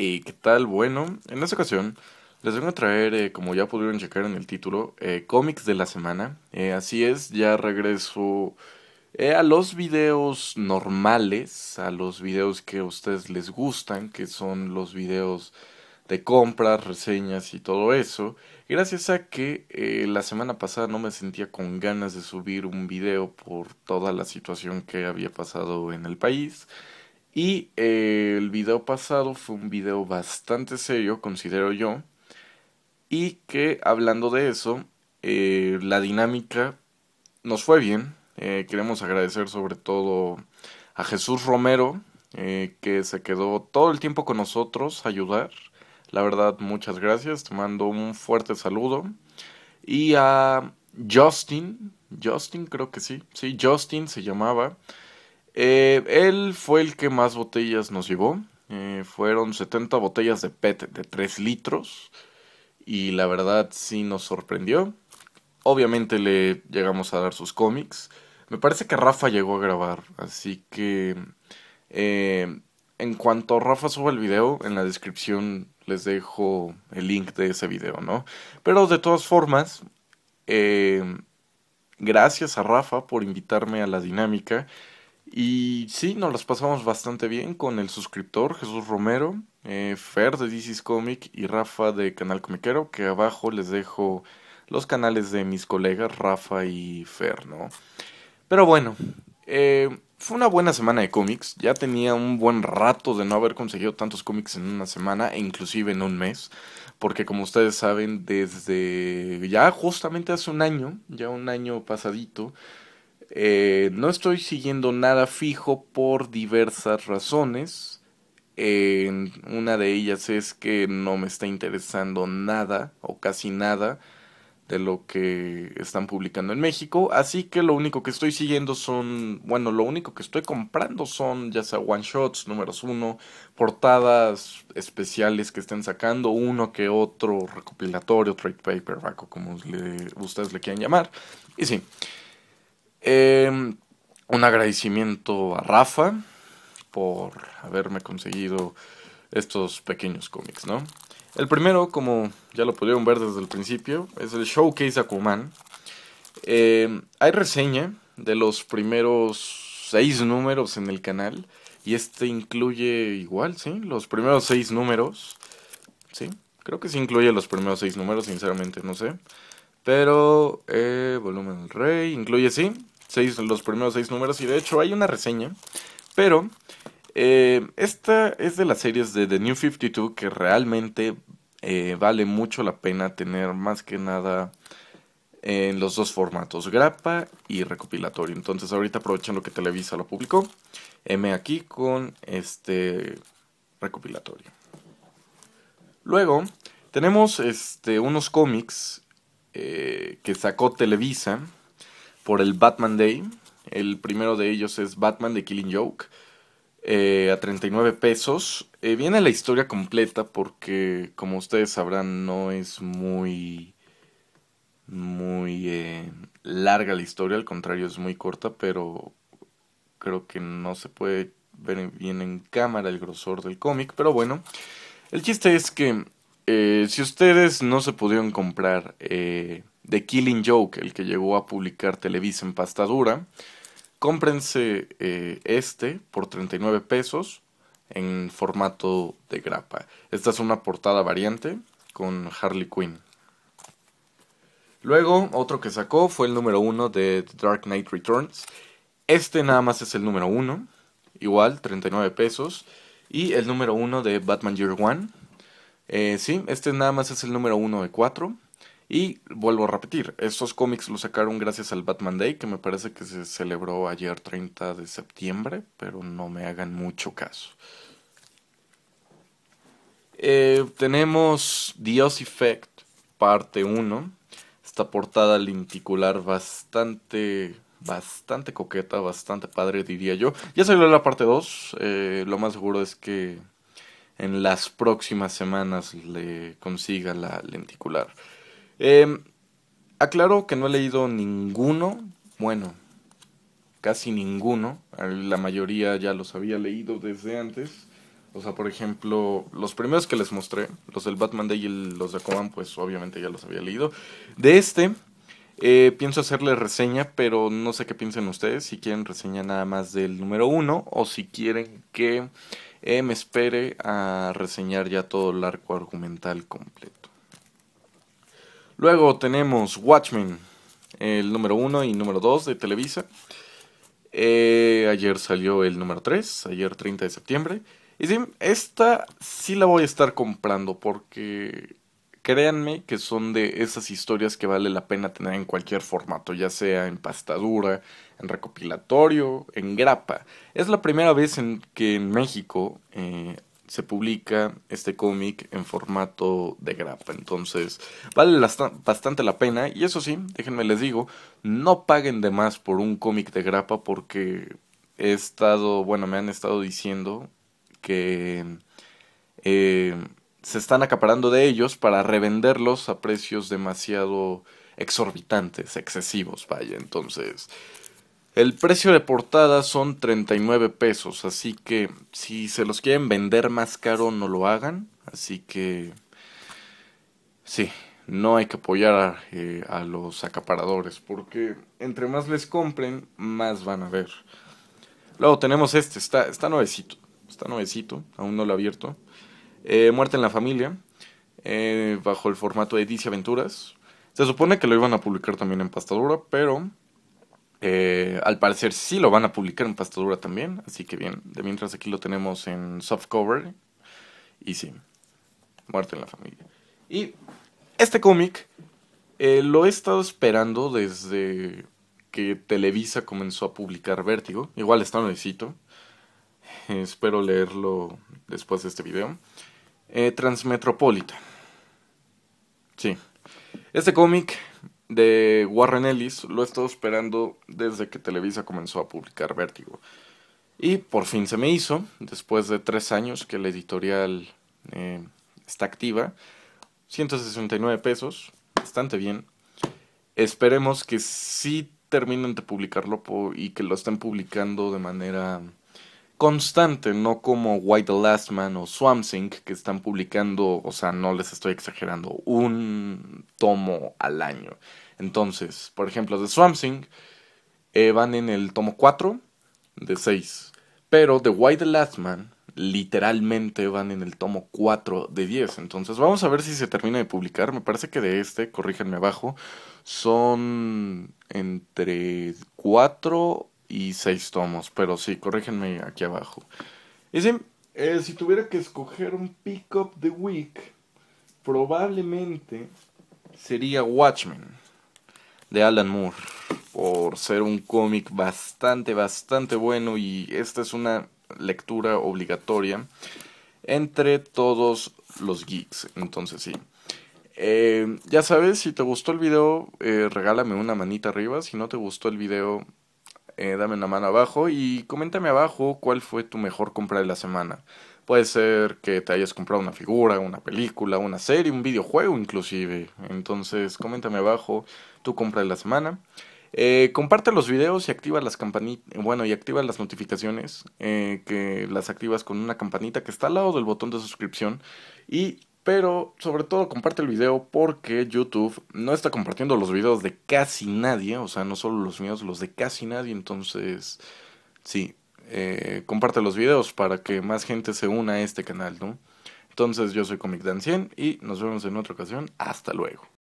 qué tal? Bueno, en esta ocasión les vengo a traer, eh, como ya pudieron checar en el título, eh, cómics de la semana. Eh, así es, ya regreso a los videos normales, a los videos que a ustedes les gustan, que son los videos de compras, reseñas y todo eso. Gracias a que la semana pasada no me sentía con ganas de subir un video por toda la situación que había pasado en el país. Y eh, el video pasado fue un video bastante serio, considero yo. Y que hablando de eso, eh, la dinámica nos fue bien. Eh, queremos agradecer sobre todo a Jesús Romero, que se quedó todo el tiempo con nosotros a ayudar. La verdad, muchas gracias. Te mando un fuerte saludo. Y a Justin, Justin creo que sí, sí, Justin se llamaba. Eh, él fue el que más botellas nos llevó. Eh, fueron 70 botellas de PET de 3 litros. Y la verdad sí nos sorprendió. Obviamente le llegamos a dar sus cómics. Me parece que Rafa llegó a grabar. Así que... Eh, en cuanto Rafa suba el video, en la descripción les dejo el link de ese video, ¿no? Pero de todas formas, eh, gracias a Rafa por invitarme a la dinámica. Y sí, nos las pasamos bastante bien con el suscriptor Jesús Romero, eh, Fer de DC's Comic y Rafa de Canal Comiquero, que abajo les dejo los canales de mis colegas Rafa y Fer, ¿no? Pero bueno, eh, fue una buena semana de cómics, ya tenía un buen rato de no haber conseguido tantos cómics en una semana e inclusive en un mes, porque como ustedes saben, desde ya justamente hace un año, ya un año pasadito, eh, no estoy siguiendo nada fijo por diversas razones. una de ellas es que no me está interesando nada o casi nada de lo que están publicando en México. Así que lo único que estoy siguiendo son, bueno, lo único que estoy comprando son ya sea one shots, números uno, portadas especiales que estén sacando, uno que otro recopilatorio, trade Paper, o como ustedes le quieran llamar. Y sí. Em, un agradecimiento a Rafa por haberme conseguido estos pequeños cómics, ¿no? El primero, como ya lo pudieron ver desde el principio, es el Showcase Akuman. Em, hay reseña de los primeros seis números en el canal. Y este incluye igual, ¿sí? Los primeros seis números. Sí, creo que sí incluye los primeros seis números, sinceramente, no sé. Pero, eh, volumen del rey, incluye, sí, seis, los primeros seis números. Y de hecho hay una reseña. Pero eh, esta es de las series de The New 52 que realmente eh, vale mucho la pena tener más que nada en los dos formatos, grapa y recopilatorio. Entonces ahorita lo que Televisa lo publicó, M aquí con este recopilatorio. Luego tenemos este, unos cómics eh, que sacó Televisa por el Batman Day. El primero de ellos es Batman de Killing Joke. Eh, a 39 pesos. Eh, viene la historia completa porque, como ustedes sabrán, no es muy. muy eh, larga la historia, al contrario, es muy corta, pero creo que no se puede ver bien en cámara el grosor del cómic. Pero bueno, el chiste es que eh, si ustedes no se pudieron comprar. Eh, de Killing Joke, el que llegó a publicar Televisa en pastadura Cómprense eh, este por 39 pesos en formato de grapa. Esta es una portada variante con Harley Quinn. Luego, otro que sacó fue el número 1 de The Dark Knight Returns. Este nada más es el número 1, igual, 39 pesos. Y el número 1 de Batman Year One. Eh, sí, este nada más es el número 1 de 4. Y vuelvo a repetir, estos cómics los sacaron gracias al Batman Day, que me parece que se celebró ayer 30 de septiembre, pero no me hagan mucho caso. Eh, tenemos Dios Effect, parte 1. Esta portada lenticular bastante bastante coqueta, bastante padre, diría yo. Ya salió la parte 2. Eh, lo más seguro es que en las próximas semanas le consiga la lenticular. Em, aclaro que no he leído ninguno, bueno, casi ninguno, la mayoría ya los había leído desde antes. O sea, por ejemplo, los primeros que les mostré, los del Batman Day y los de Coban, pues obviamente ya los había leído. De este, eh, pienso hacerle reseña, pero no sé qué piensen ustedes, si quieren reseña nada más del número uno o si quieren que eh, me espere a reseñar ya todo el arco argumental completo. Luego tenemos Watchmen, el número 1 y número 2 de Televisa. Eh, ayer salió el número 3, ayer 30 de septiembre. Y sí, esta sí la voy a estar comprando porque créanme que son de esas historias que vale la pena tener en cualquier formato, ya sea en pastadura, en recopilatorio, en grapa. Es la primera vez en que en México eh, se publica este cómic en formato de grapa. Entonces, vale bastante la pena. Y eso sí, déjenme les digo, no paguen de más por un cómic de grapa porque he estado, bueno, me han estado diciendo que eh, se están acaparando de ellos para revenderlos a precios demasiado exorbitantes, excesivos, vaya. Entonces, el precio de portada son 39 pesos, así que si se los quieren vender más caro no lo hagan, así que sí, no hay que apoyar eh, a, los acaparadores porque entre más les compren, más van a ver. Luego tenemos este, está, está nuevecito, está nuevecito, aún no lo he abierto. Eh, Muerte en la familia, eh, bajo el formato de Dice Aventuras. Se supone que lo iban a publicar también en pastadura, pero eh, al parecer sí lo van a publicar en pastadura también, así que bien, de mientras aquí lo tenemos en softcover. Y sí, muerte en la familia. Y este cómic eh, lo he estado esperando desde que Televisa comenzó a publicar Vértigo. Igual está necesito. espero leerlo después de este video. Eh, Transmetropolitan. Sí. Este cómic de Warren Ellis lo he estado esperando desde que Televisa comenzó a publicar Vértigo. Y por fin se me hizo, después de tres años que la editorial eh, está activa. 169 pesos, bastante bien. Esperemos que sí terminen de publicarlo y que lo estén publicando de manera constante, no como White the Last Man o Swamp que están publicando, o sea, no les estoy exagerando, un tomo al año. Entonces, por ejemplo, de Swamp eh, van en el tomo 4 de 6, pero de White the Last Man literalmente van en el tomo 4 de 10. Entonces, vamos a ver si se termina de publicar. Me parece que de este, corríjanme abajo, son entre 4 y seis tomos, pero sí, corrígenme aquí abajo. Y eh, si tuviera que escoger un pick-up the week, probablemente sería Watchmen de Alan Moore, por ser un cómic bastante, bastante bueno y esta es una lectura obligatoria entre todos los geeks, entonces sí. Eh, ya sabes, si te gustó el video, eh, regálame una manita arriba. Si no te gustó el video, eh, dame una mano abajo y coméntame abajo cuál fue tu mejor compra de la semana. Puede ser que te hayas comprado una figura, una película, una serie, un videojuego inclusive. Entonces coméntame abajo tu compra de la semana. Eh, comparte los videos y activa las campanitas, bueno, y activa las notificaciones, eh, que las activas con una campanita que está al lado del botón de suscripción y pero sobre todo comparte el video porque YouTube no está compartiendo los videos de casi nadie, o sea, no solo los míos, los de casi nadie, entonces sí, eh, comparte los videos para que más gente se una a este canal, ¿no? Entonces yo soy Comic Dan 100 y nos vemos en otra ocasión, hasta luego.